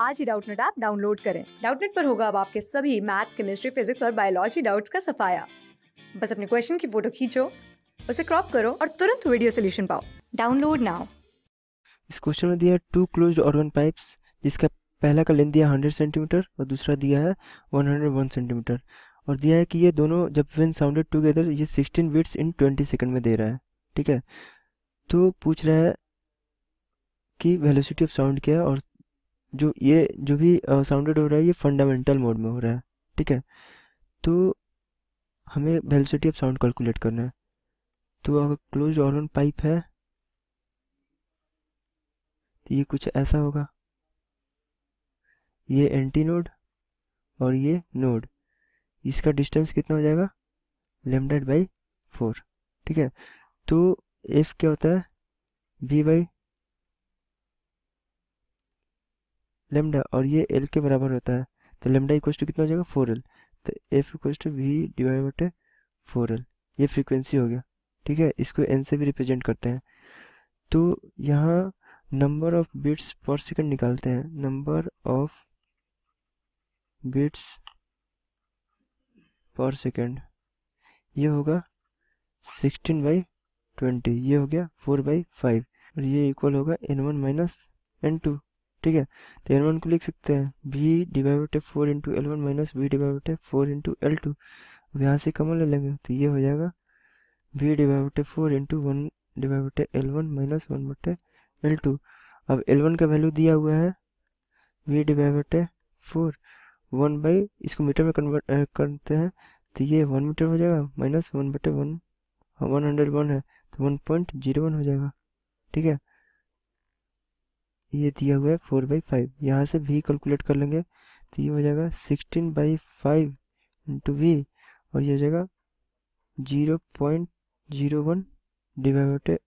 आज ही Doubtnut app download करें डाउटनेट पर होगा अब आपके सभी मैथ्स केमिस्ट्री फिजिक्स और बायोलॉजी डाउट्स का सफाया बस अपने क्वेश्चन की फोटो खींचो उसे क्रॉप करो और तुरंत वीडियो सोल्यूशन पाओ डाउनलोड नाउ इस क्वेश्चन में दिया टू क्लोज ऑर्गन पाइप्स जिसका पहला का लेंथ दिया 100 सेंटीमीटर और दूसरा दिया है 101 सेंटीमीटर और दिया है कि ये दोनों जब वेन साउंडेड टुगेदर ये 16 बीट्स इन 20 सेकंड में दे रहा है ठीक है तो पूछ रहा है कि वेलोसिटी ऑफ साउंड क्या है और जो ये जो भी साउंडेड हो रहा है ये फंडामेंटल मोड में हो रहा है ठीक है तो हमें वेलोसिटी ऑफ साउंड कैलकुलेट करना है तो अगर क्लोज ऑर्गन पाइप है तो ये कुछ ऐसा होगा ये एंटी नोड और ये नोड इसका डिस्टेंस कितना हो जाएगा लेमडेड बाई फोर ठीक है तो एफ क्या होता है बी बाई लेमडा और ये एल के बराबर होता है तो लेमडा इक्वल टू कितना हो जाएगा फोर एल तो F equal to V divide बटे फोर एल ये फ्रीक्वेंसी हो गया ठीक है इसको एन से भी रिप्रेजेंट करते हैं तो यहाँ number of bits per second निकालते हैं number of bits per second ये होगा सिक्सटीन बाई ट्वेंटी ये हो गया फोर बाई फाइव और ये इक्वल होगा N one minus N two ठीक है तो एल वन को लिख सकते हैं B divide by four into L one minus B divide by four into L two अब यहाँ से कमन ले लेंगे तो ये हो जाएगा B divide by four into one divide by L one minus one बटे एल टू अब एल वन का वैल्यू दिया हुआ है वी डिवाइड बटे फोर वन बाई इसको मीटर में कन्वर्ट करते हैं तो ये वन मीटर हो जाएगा माइनस वन बटे वन वन हंड्रेड वन है तो वन पॉइंट जीरो वन हो जाएगा ठीक है ये दिया हुआ है फोर बाई फाइव यहाँ से वी कैलकुलेट कर लेंगे तो ये हो जाएगा sixteen by five into V और ये हो जाएगा zero point zero one divide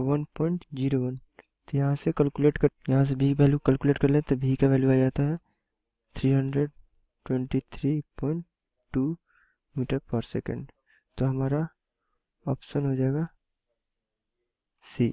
one point zero one तो यहाँ से कैलकुलेट कर यहाँ से वी वैल्यू कैलकुलेट कर लें तो वी का वैल्यू आ जाता है three hundred twenty three point two metre per second तो हमारा ऑप्शन हो जाएगा सी